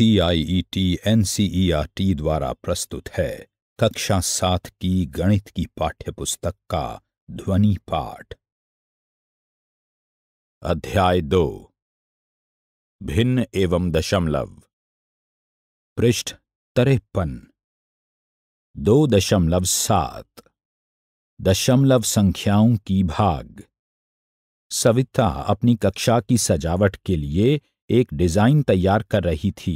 N R T द्वारा प्रस्तुत है कक्षा सात की गणित की पाठ्य पुस्तक का ध्वनि पाठ अध्याय दो भिन्न एवं दशमलव पृष्ठ तरेपन दो दशमलव सात दशमलव संख्याओं की भाग सविता अपनी कक्षा की सजावट के लिए एक डिजाइन तैयार कर रही थी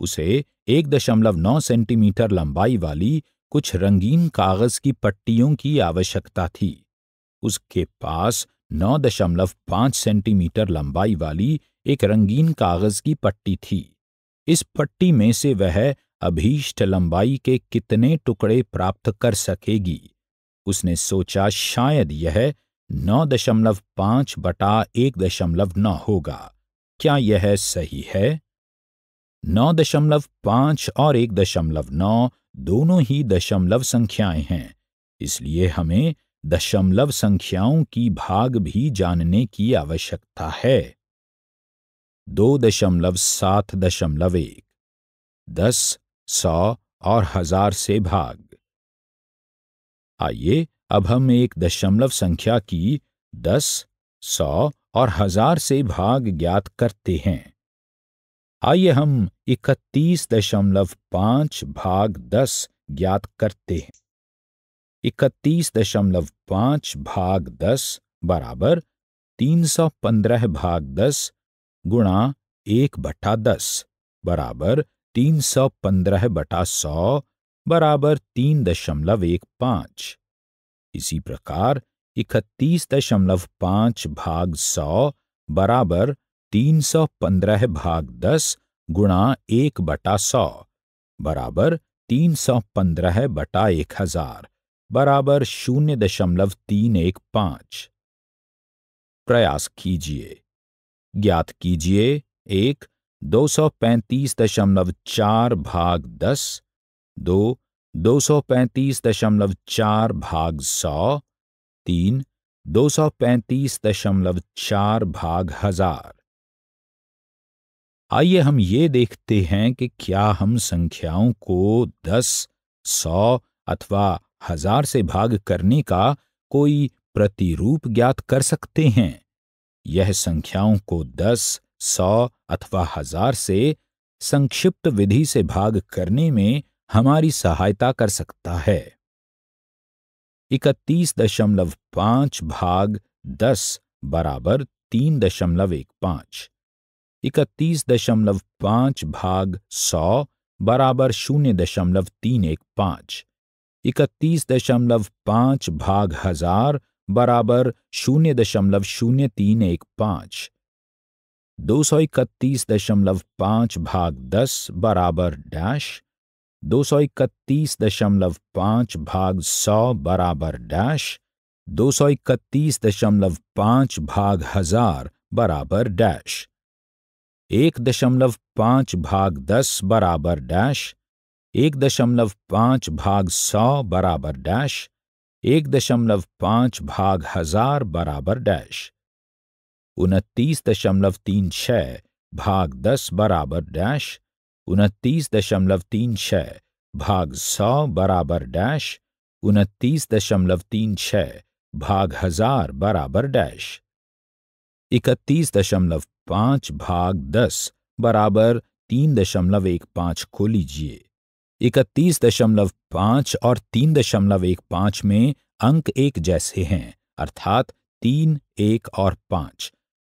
उसे एक दशमलव नौ सेंटीमीटर लंबाई वाली कुछ रंगीन कागज की पट्टियों की आवश्यकता थी उसके पास नौ दशमलव पांच सेंटीमीटर लंबाई वाली एक रंगीन कागज की पट्टी थी इस पट्टी में से वह अभीष्ट लंबाई के कितने टुकड़े प्राप्त कर सकेगी उसने सोचा शायद यह नौ दशमलव पांच बटा एक दशमलव नौ होगा क्या यह सही है नौ दशमलव पांच और एक दशमलव नौ दोनों ही दशमलव संख्याएं हैं इसलिए हमें दशमलव संख्याओं की भाग भी जानने की आवश्यकता है दो दशमलव सात दशमलव एक दस सौ और हजार से भाग आइए अब हम एक दशमलव संख्या की दस सौ और हजार से भाग ज्ञात करते हैं आइए हम इकतीस दशमलव पांच भाग दस ज्ञात करते हैं इकतीस दशमलव पांच भाग दस बराबर तीन सौ पंद्रह भाग दस गुणा एक बटा दस बराबर तीन सौ पंद्रह बटा सौ बराबर तीन दशमलव एक पांच इसी प्रकार इकतीस दशमलव पांच भाग सौ बराबर तीन सौ पंद्रह भाग दस गुणा एक बटा सौ बराबर तीन सौ पंद्रह बटा एक हजार बराबर शून्य दशमलव तीन एक पांच प्रयास कीजिए ज्ञात कीजिए एक दो सौ पैंतीस दशमलव चार भाग दस दो दो सौ पैंतीस दशमलव चार भाग सौ तीन दो सौ पैंतीस दशमलव चार भाग हजार आइए हम ये देखते हैं कि क्या हम संख्याओं को दस सौ अथवा हजार से भाग करने का कोई प्रतिरूप ज्ञात कर सकते हैं यह संख्याओं को दस सौ अथवा हजार से संक्षिप्त विधि से भाग करने में हमारी सहायता कर सकता है इकतीस दशमलव पांच भाग दस बराबर तीन दशमलव एक पांच इकतीस दशमलव पांच भाग सौ बराबर शून्य दशमलव तीन एक पांच इकतीस दशमलव पांच भाग हजार बराबर शून्य दशमलव शून्य तीन एक पांच दो सौ इकतीस दशमलव पांच भाग दस बराबर डैश दो सौ इकतीस दशमलव पांच भाग सौ बराबर डैश दो सौ इकतीस दशमलव पांच भाग हजार बराबर डैश एक दशमलव पांच भाग दस बराबर डैश एक दशमलव पांच भाग सौ बराबर डैश एक दशमलव पांच भाग हजार बराबर डैश उनतीस दशमलव तीन छः भाग दस बराबर डैश उनतीस दशमलव तीन छः भाग सौ बराबर डैश उनतीस दशमलव तीन छः भाग हजार बराबर डैश इकतीस दशमलव पाँच भाग दस बराबर तीन दशमलव एक पाँच को लीजिए इकतीस दशमलव पाँच और तीन दशमलव एक पाँच में अंक एक जैसे हैं अर्थात तीन एक और पाँच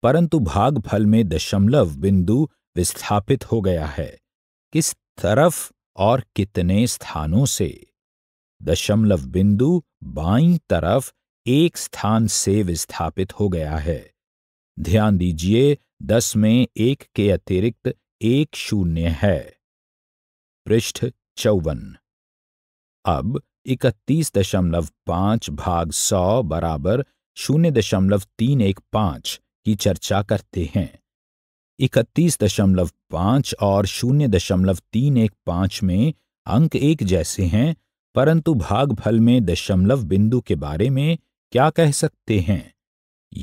परंतु भागफल में दशमलव बिंदु विस्थापित हो गया है किस तरफ और कितने स्थानों से दशमलव बिंदु बाई तरफ एक स्थान से विस्थापित हो गया है ध्यान दीजिए दस में एक के अतिरिक्त एक शून्य है पृष्ठ चौवन अब इकतीस दशमलव पांच भाग सौ बराबर शून्य दशमलव तीन एक पांच की चर्चा करते हैं इकतीस दशमलव पांच और शून्य दशमलव तीन एक पांच में अंक एक जैसे हैं परंतु भागफल में दशमलव बिंदु के बारे में क्या कह सकते हैं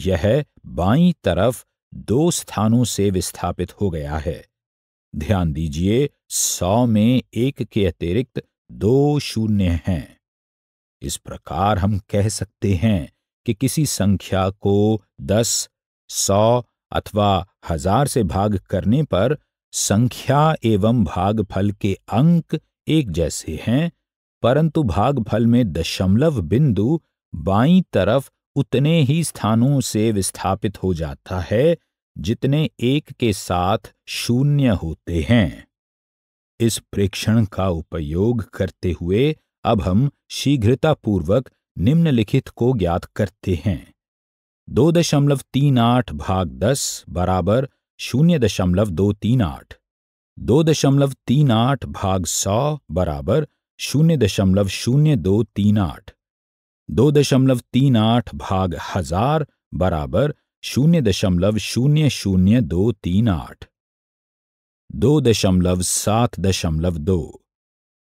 यह बाई तरफ दो स्थानों से विस्थापित हो गया है ध्यान दीजिए सौ में एक के अतिरिक्त दो शून्य हैं इस प्रकार हम कह सकते हैं कि किसी संख्या को दस सौ अथवा हजार से भाग करने पर संख्या एवं भागफल के अंक एक जैसे हैं परंतु भागफल में दशमलव बिंदु बाई तरफ उतने ही स्थानों से विस्थापित हो जाता है जितने एक के साथ शून्य होते हैं इस प्रेक्षण का उपयोग करते हुए अब हम शीघ्रतापूर्वक निम्नलिखित को ज्ञात करते हैं दो दशमलव तीन आठ भाग दस बराबर शून्य दशमलव दो तीन आठ दो दशमलव तीन आठ भाग सौ बराबर शून्य दशमलव शून्य दो तीन आठ दो दशमलव तीन आठ भाग हजार बराबर शून्य दशमलव शून्य शून्य दो तीन आठ दो दशमलव सात दशमलव दो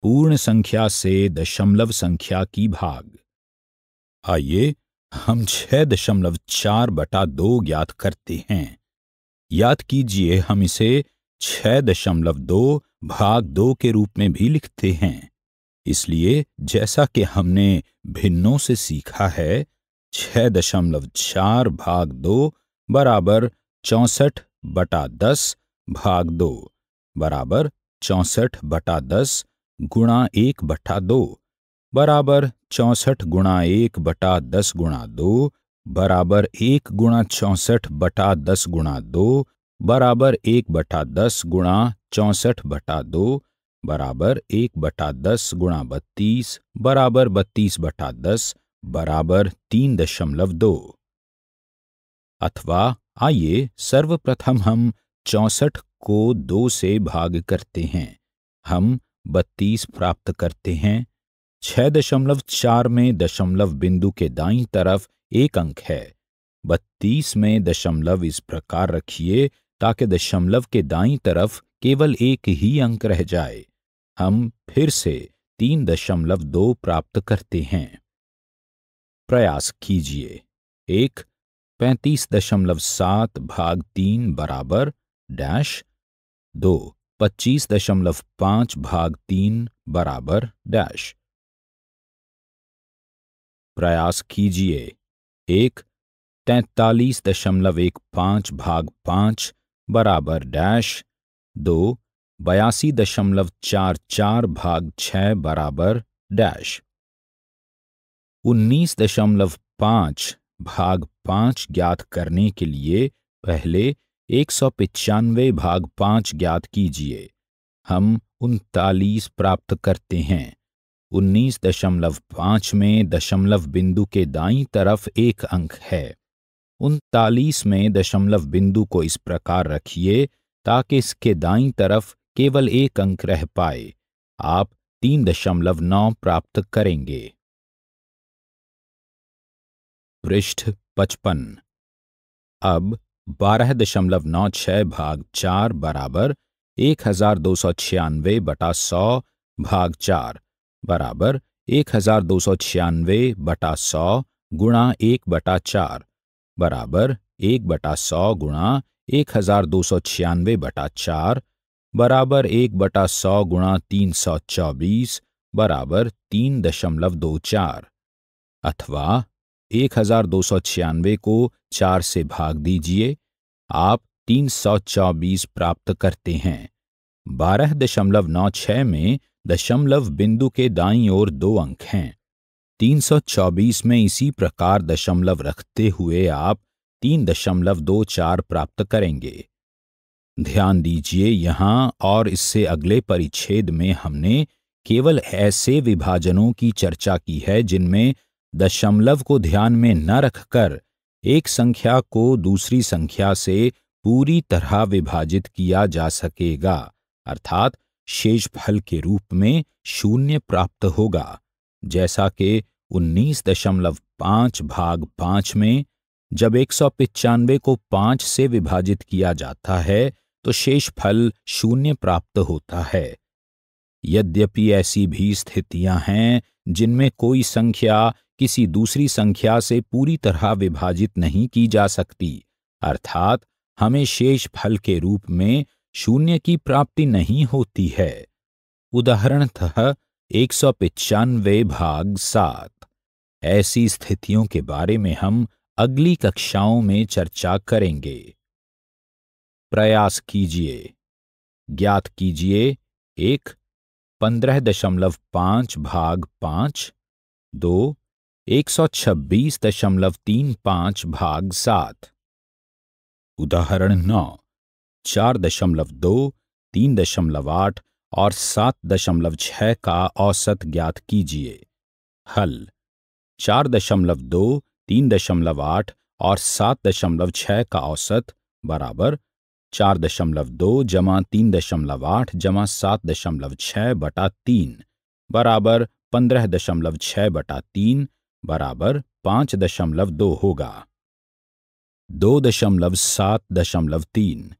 पूर्ण संख्या से दशमलव संख्या की भाग आइए हम छह दशमलव चार बटा दो ज्ञात करते हैं याद कीजिए हम इसे छह दशमलव दो भाग दो के रूप में भी लिखते हैं इसलिए जैसा कि हमने भिन्नों से सीखा है छह दशमलव चार भाग दो बराबर चौसठ बटा दस भाग दो बराबर चौसठ बटा दस गुणा एक बटा दो बराबर चौसठ गुणा एक बटा दस गुणा दो बराबर एक गुणा चौसठ बटा दस गुणा दो बराबर एक बटा दस गुणा चौसठ बटा दो बराबर एक बटा दस गुणा बत्तीस बराबर बत्तीस बटा दस बराबर तीन दशमलव दो अथवा आइए सर्वप्रथम हम चौसठ को दो से भाग करते हैं हम बत्तीस प्राप्त करते हैं छह दशमलव चार में दशमलव बिंदु के दाई तरफ एक अंक है बत्तीस में दशमलव इस प्रकार रखिए ताकि दशमलव के दाई तरफ केवल एक ही अंक रह जाए हम फिर से तीन दशमलव दो प्राप्त करते हैं प्रयास कीजिए एक पैंतीस दशमलव सात भाग तीन बराबर डैश दो पच्चीस दशमलव पांच भाग तीन बराबर डैश प्रयास कीजिए एक तैतालीस दशमलव एक पाँच भाग पाँच बराबर डैश दो बयासी दशमलव चार चार भाग छः बराबर डैश उन्नीस दशमलव पाँच भाग पाँच ज्ञात करने के लिए पहले एक सौ पिचानवे भाग पाँच ज्ञात कीजिए हम उनतालीस प्राप्त करते हैं उन्नीस दशमलव पांच में दशमलव बिंदु के दाईं तरफ एक अंक है उनतालीस में दशमलव बिंदु को इस प्रकार रखिए ताकि इसके दाईं तरफ केवल एक अंक रह पाए आप तीन दशमलव नौ प्राप्त करेंगे पृष्ठ पचपन अब बारह दशमलव नौ छह भाग चार बराबर एक हजार दो सौ छियानवे बटा सौ भाग चार बराबर एक हजार दो सौ छियानवे बटा सौ गुणा एक बटा चार बराबर एक बटा सौ गुणा एक हजार दो सौ छियानवे बटा चार बराबर एक बटा सौ गुणा तीन सौ चौबीस बराबर तीन दशमलव दो चार अथवा एक हजार दो सौ छियानवे को चार से भाग दीजिए आप तीन सौ चौबीस प्राप्त करते हैं बारह दशमलव नौ छः में दशमलव बिंदु के दाई ओर दो अंक हैं 324 में इसी प्रकार दशमलव रखते हुए आप तीन दशमलव दो चार प्राप्त करेंगे ध्यान दीजिए यहाँ और इससे अगले परिच्छेद में हमने केवल ऐसे विभाजनों की चर्चा की है जिनमें दशमलव को ध्यान में न रखकर एक संख्या को दूसरी संख्या से पूरी तरह विभाजित किया जा सकेगा अर्थात शेष फल के रूप में शून्य प्राप्त होगा जैसा कि उन्नीस दशमलव पांच भाग पांच में जब एक सौ पिचानवे को पांच से विभाजित किया जाता है तो शेष फल शून्य प्राप्त होता है यद्यपि ऐसी भी स्थितियां हैं जिनमें कोई संख्या किसी दूसरी संख्या से पूरी तरह विभाजित नहीं की जा सकती अर्थात हमें शेष फल के रूप में शून्य की प्राप्ति नहीं होती है उदाहरणतः एक सौ पिचानवे भाग सात ऐसी स्थितियों के बारे में हम अगली कक्षाओं में चर्चा करेंगे प्रयास कीजिए ज्ञात कीजिए एक पंद्रह दशमलव पांच भाग पांच दो एक सौ छब्बीस दशमलव तीन पाँच भाग सात उदाहरण नौ चार दशमलव दो तीन दशमलव आठ और सात दशमलव छह का औसत ज्ञात कीजिए हल चार दशमलव दो तीन दशमलव आठ और सात दशमलव छह का औसत बराबर चार दशमलव दो जमा तीन दशमलव आठ जमा सात दशमलव छह बटा तीन बराबर पंद्रह दशमलव छह बटा तीन बराबर पांच दशमलव दो होगा दो दशमलव सात दशमलव तीन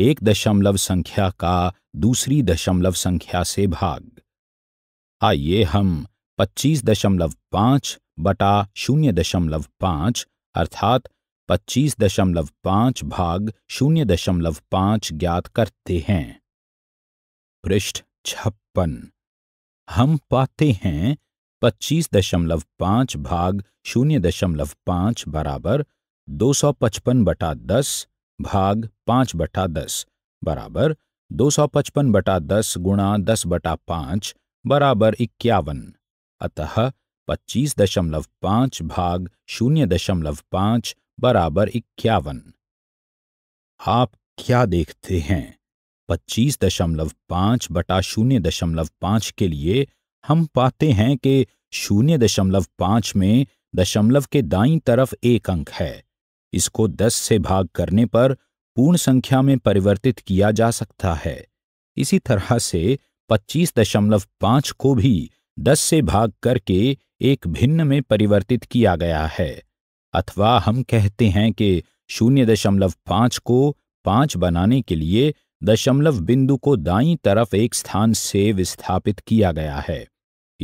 एक दशमलव संख्या का दूसरी दशमलव संख्या से भाग आइए हम पच्चीस दशमलव पांच बटा शून्य दशमलव पांच अर्थात पच्चीस दशमलव पांच भाग शून्य दशमलव पांच ज्ञात करते हैं पृष्ठ छप्पन हम पाते हैं पच्चीस दशमलव पांच भाग शून्य दशमलव पांच बराबर दो सौ पचपन बटा दस भाग पाँच बटा दस बराबर दो सौ पचपन बटा दस गुणा दस बटा पाँच बराबर इक्यावन अतः पच्चीस दशमलव पाँच भाग शून्य दशमलव पाँच बराबर इक्यावन आप क्या देखते हैं पच्चीस दशमलव पाँच बटा शून्य दशमलव पाँच के लिए हम पाते हैं कि शून्य दशमलव पाँच में दशमलव के दाई तरफ एक अंक है इसको दस से भाग करने पर पूर्ण संख्या में परिवर्तित किया जा सकता है इसी तरह से पच्चीस दशमलव पांच को भी दस से भाग करके एक भिन्न में परिवर्तित किया गया है अथवा हम कहते हैं कि शून्य दशमलव पांच को पांच बनाने के लिए दशमलव बिंदु को दाई तरफ एक स्थान से विस्थापित किया गया है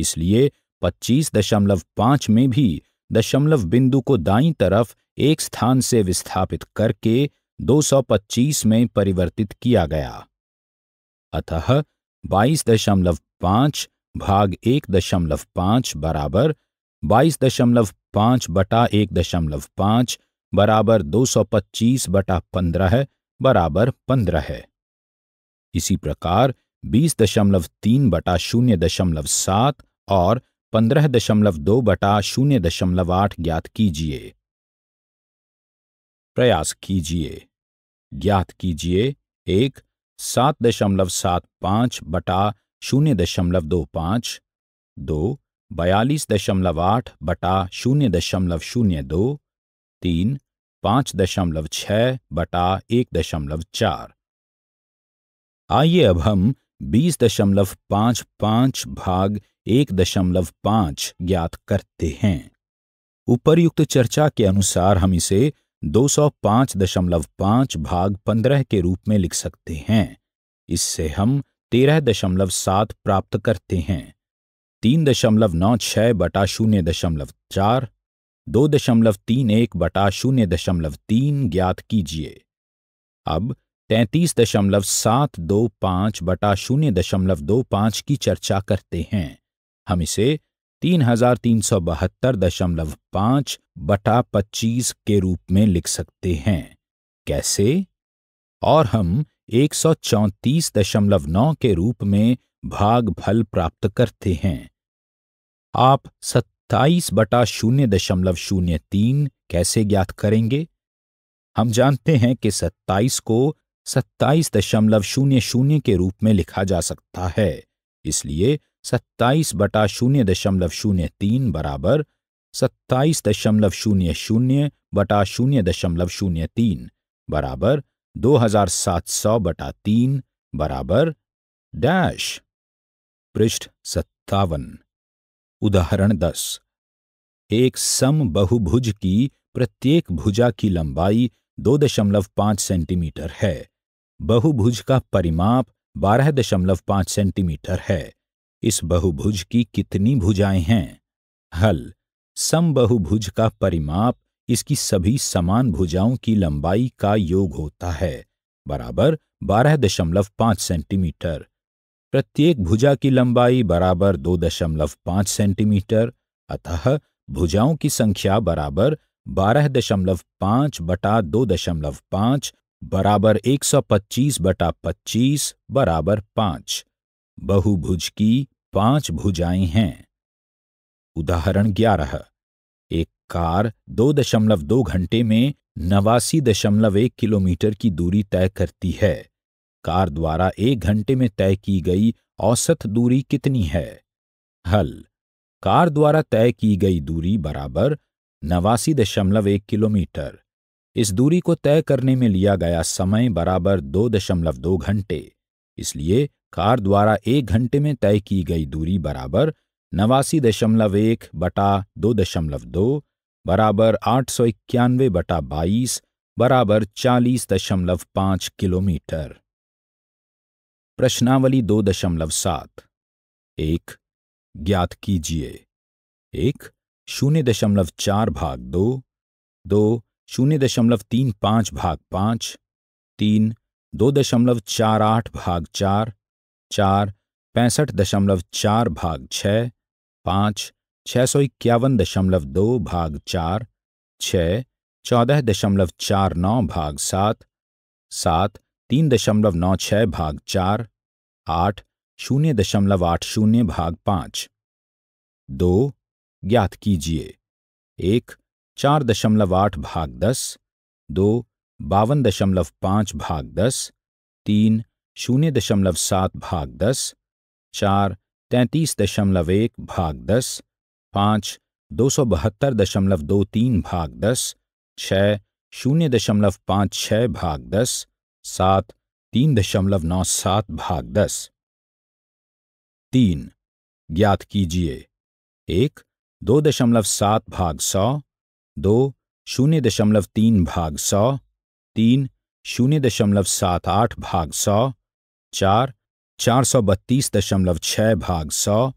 इसलिए पच्चीस दशमलव पांच में भी दशमलव बिंदु को दाई तरफ एक स्थान से विस्थापित करके 225 में परिवर्तित किया गया अतः 22.5 भाग 1.5 बराबर 22.5 बटा 1.5 बराबर 225 बटा 15 बराबर 15 है इसी प्रकार 20.3 बटा 0.7 और पंद्रह दशमलव दो बटा शून्य दशमलव आठ ज्ञात कीजिए प्रयास कीजिए ज्ञात कीजिए एक सात दशमलव सात पाँच बटा शून्य दशमलव दो पाँच दो बयालीस दशमलव आठ बटा शून्य दशमलव शून्य दो तीन पाँच दशमलव छह बटा एक दशमलव चार आइए अब हम बीस दशमलव पांच पाँच भाग एक दशमलव पाँच ज्ञात करते हैं उपर्युक्त चर्चा के अनुसार हम इसे दो सौ दशमलव पांच भाग पंद्रह के रूप में लिख सकते हैं इससे हम तेरह दशमलव सात प्राप्त करते हैं तीन दशमलव नौ छह बटा शून्य दशमलव चार दो दशमलव तीन एक बटा शून्य दशमलव तीन ज्ञात कीजिए अब तैंतीस दशमलव सात दो पाँच बटा शून्य दशमलव दो पाँच की चर्चा करते हैं हम इसे तीन हजार तीन सौ बहत्तर दशमलव पांच बटा पच्चीस के रूप में लिख सकते हैं कैसे और हम एक सौ चौंतीस दशमलव नौ के रूप में भाग फल प्राप्त करते हैं आप सत्ताईस बटा शून्य दशमलव शून्य तीन कैसे ज्ञात करेंगे हम जानते हैं कि सत्ताईस को सत्ताईस दशमलव शून्य शून्य के रूप में लिखा जा सकता है इसलिए सत्ताईस बटा शून्य दशमलव शून्य तीन बराबर सत्ताईस दशमलव शून्य शून्य बटा शून्य दशमलव शून्य तीन बराबर दो हजार सात सौ बटा तीन बराबर डैश पृष्ठ सत्तावन उदाहरण दस एक सम बहुभुज की प्रत्येक भुजा की लंबाई दो दशमलव पांच सेंटीमीटर है बहुभुज का परिमाप बारह दशमलव पांच सेंटीमीटर है इस बहुभुज की कितनी भुजाएं हैं हल समबहुभुज का परिमाप इसकी सभी समान भुजाओं की लंबाई का योग होता है बराबर 12.5 सेंटीमीटर प्रत्येक भुजा की लंबाई बराबर 2.5 सेंटीमीटर अतः भुजाओं की संख्या बराबर 12.5 बटा 2.5 बराबर 125 बटा 25 बराबर पांच बहुभुज की पांच भुजाएं हैं उदाहरण ग्यारह एक कार दो दशमलव दो घंटे में नवासी दशमलव एक किलोमीटर की दूरी तय करती है कार द्वारा एक घंटे में तय की गई औसत दूरी कितनी है हल कार द्वारा तय की गई दूरी बराबर नवासी दशमलव एक किलोमीटर इस दूरी को तय करने में लिया गया समय बराबर दो दशमलव दो घंटे इसलिए कार द्वारा एक घंटे में तय की गई दूरी बराबर नवासी दशमलव एक बटा दो दशमलव दो बराबर आठ सौ इक्यानवे बटा बाईस बराबर चालीस दशमलव पाँच किलोमीटर प्रश्नावली दो दशमलव सात एक ज्ञात कीजिए एक शून्य दशमलव चार भाग दो दो शून्य दशमलव तीन पाँच भाग पाँच तीन दो दशमलव चार आठ भाग चार चार पैंसठ दशमलव चार भाग छः पाँच छः सौ इक्यावन दशमलव दो भाग चार छ चौदह दशमलव चार नौ भाग सात सात तीन दशमलव नौ छः भाग चार आठ शून्य दशमलव आठ शून्य भाग पाँच दो ज्ञात कीजिए एक चार दशमलव आठ भाग दस दो बावन दशमलव पाँच भाग दस तीन शून्य दशमलव सात भाग दस चार तैंतीस दशमलव एक भाग दस पाँच दो सौ बहत्तर दशमलव दो तीन भाग दस छः शून्य दशमलव पाँच छः भाग दस सात तीन दशमलव नौ सात भाग दस तीन ज्ञात कीजिए एक दो दशमलव सात भाग सौ दो शून्य दशमलव तीन भाग सौ तीन शून्य दशमलव सात आठ भाग सौ चार चार सौ बत्तीस दशमलव छः भाग सौ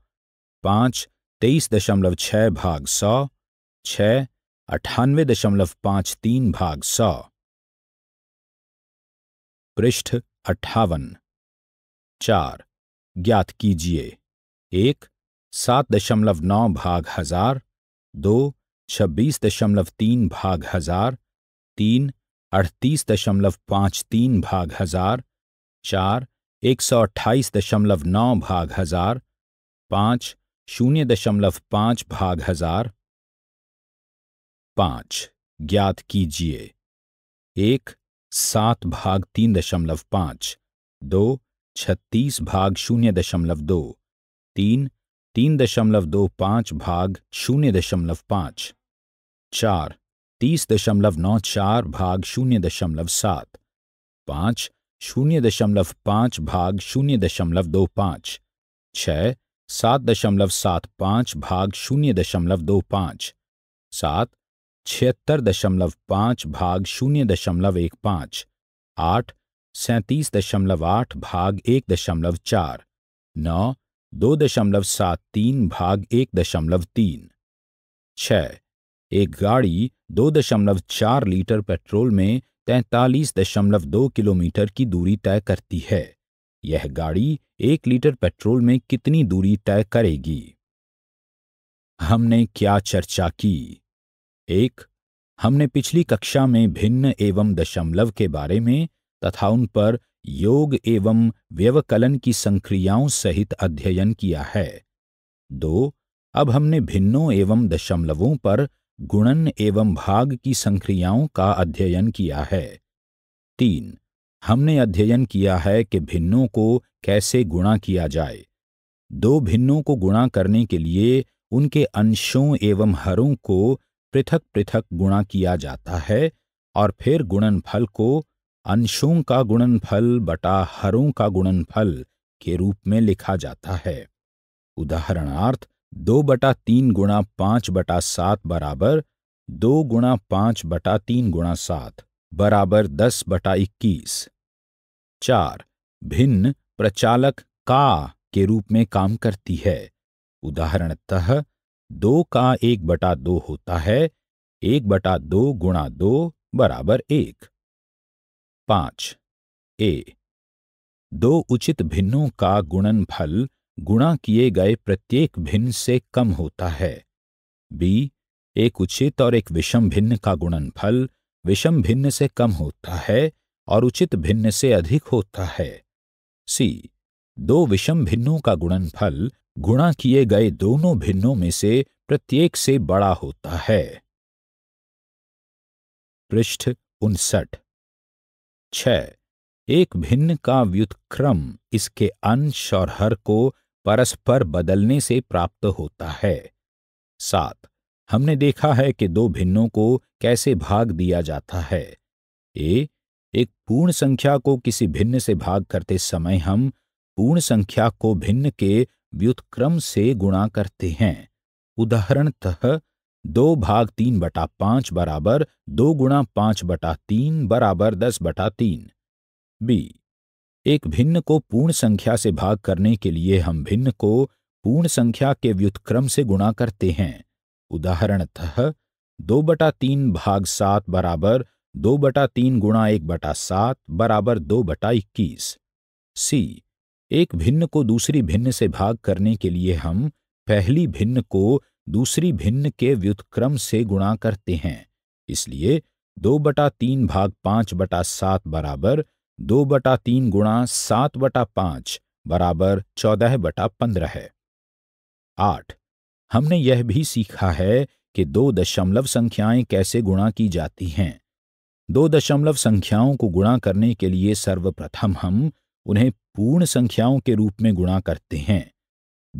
पाँच तेईस दशमलव छः भाग सौ छः अठानवे दशमलव पाँच तीन भाग सौ पृष्ठ अट्ठावन चार ज्ञात कीजिए एक सात दशमलव नौ भाग हजार दो छब्बीस दशमलव तीन भाग हजार तीन अड़तीस दशमलव पाँच तीन भाग हजार चार एक सौ अट्ठाईस दशमलव नौ भाग हजार पांच शून्य दशमलव पांच भाग हजार पांच ज्ञात कीजिए एक सात भाग तीन दशमलव पांच दो छत्तीस भाग शून्य दशमलव दो तीन तीन दशमलव दो पांच भाग शून्य दशमलव पांच चार तीस दशमलव नौ चार भाग शून्य दशमलव सात पांच शून्य दशमलव पांच भाग शून्य दशमलव दो पांच छ सात दशमलव सात पाँच भाग शून्य दशमलव दो पांच सात छिहत्तर दशमलव पाँच भाग शून्य दशमलव एक पांच आठ सैंतीस दशमलव आठ भाग एक दशमलव चार नौ दो दशमलव सात तीन भाग एक दशमलव तीन छ एक गाड़ी दो दशमलव चार लीटर पेट्रोल में तैंतालीस दशमलव दो किलोमीटर की दूरी तय करती है यह गाड़ी एक लीटर पेट्रोल में कितनी दूरी तय करेगी हमने क्या चर्चा की एक हमने पिछली कक्षा में भिन्न एवं दशमलव के बारे में तथा उन पर योग एवं व्यवकलन की संक्रियाओं सहित अध्ययन किया है दो अब हमने भिन्नों एवं दशमलवों पर गुणन एवं भाग की संक्रियाओं का अध्ययन किया है तीन हमने अध्ययन किया है कि भिन्नों को कैसे गुणा किया जाए दो भिन्नों को गुणा करने के लिए उनके अंशों एवं हरों को पृथक पृथक गुणा किया जाता है और फिर गुणनफल को अंशों का गुणनफल बटा हरों का गुणनफल के रूप में लिखा जाता है उदाहरणार्थ दो बटा तीन गुणा पांच बटा सात बराबर दो गुणा पांच बटा तीन गुणा सात बराबर दस बटा इक्कीस चार भिन्न प्रचालक का के रूप में काम करती है उदाहरणतः दो का एक बटा दो होता है एक बटा दो गुणा दो बराबर एक पांच ए दो उचित भिन्नों का गुणनफल गुणा किए गए प्रत्येक भिन्न से कम होता है बी एक उचित और एक विषम भिन्न का गुणनफल विषम भिन्न से कम होता है और उचित भिन्न से अधिक होता है सी दो विषम भिन्नों का गुणनफल गुणा किए गए दोनों भिन्नों में से प्रत्येक से बड़ा होता है पृष्ठ उनसठ छ एक भिन्न का व्युत्क्रम इसके अंश और हर को परस्पर बदलने से प्राप्त होता है सात हमने देखा है कि दो भिन्नों को कैसे भाग दिया जाता है ए एक पूर्ण संख्या को किसी भिन्न से भाग करते समय हम पूर्ण संख्या को भिन्न के व्युतक्रम से गुणा करते हैं उदाहरणतः दो भाग तीन बटा पांच बराबर दो गुणा पांच बटा तीन बराबर दस बटा तीन बी एक भिन्न को पूर्ण संख्या से भाग करने के लिए हम भिन्न को पूर्ण संख्या के व्युत्क्रम से गुणा करते हैं उदाहरणतः दो बटा तीन भाग सात बराबर दो बटा तीन गुणा एक बटा सात बराबर दो बटा इक्कीस सी एक भिन्न को दूसरी भिन्न से भाग करने के लिए हम पहली भिन्न को दूसरी भिन्न के व्युत्क्रम से गुणा करते हैं इसलिए दो बटा तीन भाग पांच बटा सात बराबर दो बटा तीन गुणा सात बटा पांच बराबर चौदह बटा पंद्रह है आठ हमने यह भी सीखा है कि दो दशमलव संख्याएं कैसे गुणा की जाती हैं दो दशमलव संख्याओं को गुणा करने के लिए सर्वप्रथम हम उन्हें पूर्ण संख्याओं के रूप में गुणा करते हैं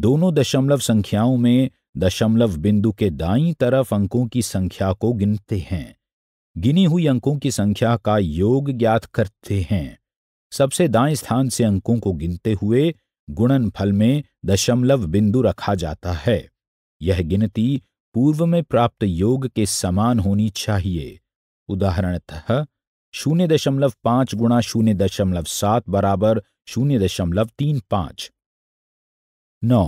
दोनों दशमलव संख्याओं में दशमलव बिंदु के दाई तरफ अंकों की संख्या को गिनते हैं गिनी हुई अंकों की संख्या का योग ज्ञात करते हैं सबसे दाएं स्थान से अंकों को गिनते हुए गुणनफल में दशमलव बिंदु रखा जाता है यह गिनती पूर्व में प्राप्त योग के समान होनी चाहिए उदाहरणतः शून्य दशमलव पांच गुणा शून्य दशमलव सात बराबर शून्य दशमलव तीन पांच नौ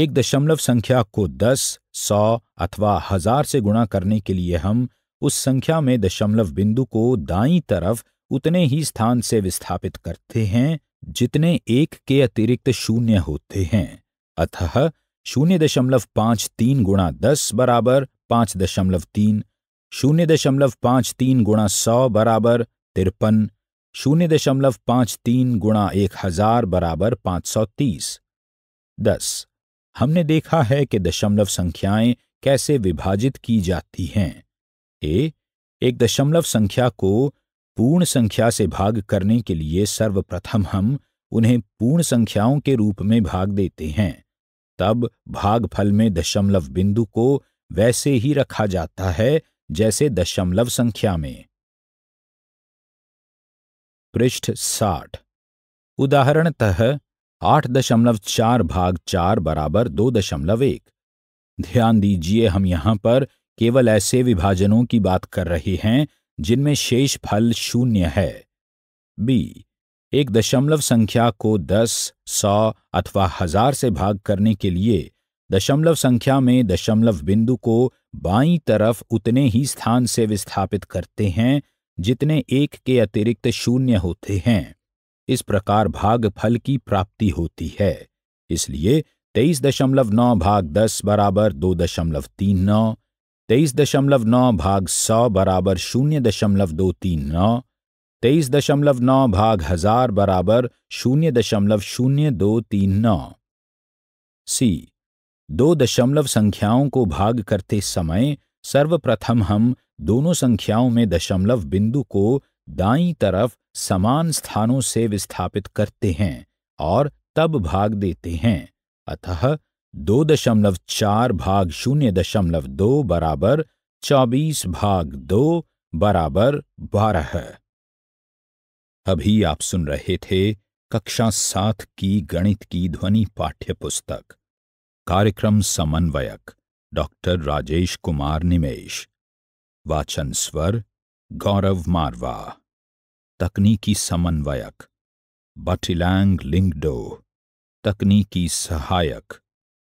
एक दशमलव संख्या को दस सौ अथवा हजार से गुणा करने के लिए हम उस संख्या में दशमलव बिंदु को दाई तरफ उतने ही स्थान से विस्थापित करते हैं जितने एक के अतिरिक्त शून्य होते हैं अतः शून्य दशमलव पांच तीन गुणा दस बराबर पांच दशमलव तीन शून्य दशमलव पांच तीन गुणा सौ बराबर तिरपन शून्य दशमलव पांच तीन गुणा एक हजार बराबर पांच सौ तीस दस हमने देखा है कि दशमलव संख्याएं कैसे विभाजित की जाती हैं ए एक दशमलव संख्या को पूर्ण संख्या से भाग करने के लिए सर्वप्रथम हम उन्हें पूर्ण संख्याओं के रूप में भाग देते हैं तब भागफल में दशमलव बिंदु को वैसे ही रखा जाता है जैसे दशमलव संख्या में पृष्ठ साठ उदाहरणतः आठ दशमलव चार भाग चार बराबर दो दशमलव एक ध्यान दीजिए हम यहां पर केवल ऐसे विभाजनों की बात कर रहे हैं जिनमें शेष फल शून्य है बी एक दशमलव संख्या को दस सौ अथवा हजार से भाग करने के लिए दशमलव संख्या में दशमलव बिंदु को बाई तरफ उतने ही स्थान से विस्थापित करते हैं जितने एक के अतिरिक्त शून्य होते हैं इस प्रकार भाग फल की प्राप्ति होती है इसलिए तेईस दशमलव नौ भाग दस बराबर दो दशमलव तीन नौ तेईस दशमलव नौ भाग सौ बराबर शून्य दशमलव दो तीन नौ तेईस दशमलव नौ भाग हजार बराबर शून्य दशमलव शून्य दो तीन नौ सी दो दशमलव संख्याओं को भाग करते समय सर्वप्रथम हम दोनों संख्याओं में दशमलव बिंदु को दाई तरफ समान स्थानों से विस्थापित करते हैं और तब भाग देते हैं अतः दो दशमलव चार भाग शून्य दशमलव दो बराबर चौबीस भाग दो बराबर बारह अभी आप सुन रहे थे कक्षा सात की गणित की ध्वनि पाठ्य पुस्तक कार्यक्रम समन्वयक डॉक्टर राजेश कुमार निमेश वाचन स्वर गौरव मारवा तकनीकी समन्वयक बटिलैंग लिंगडो तकनीकी सहायक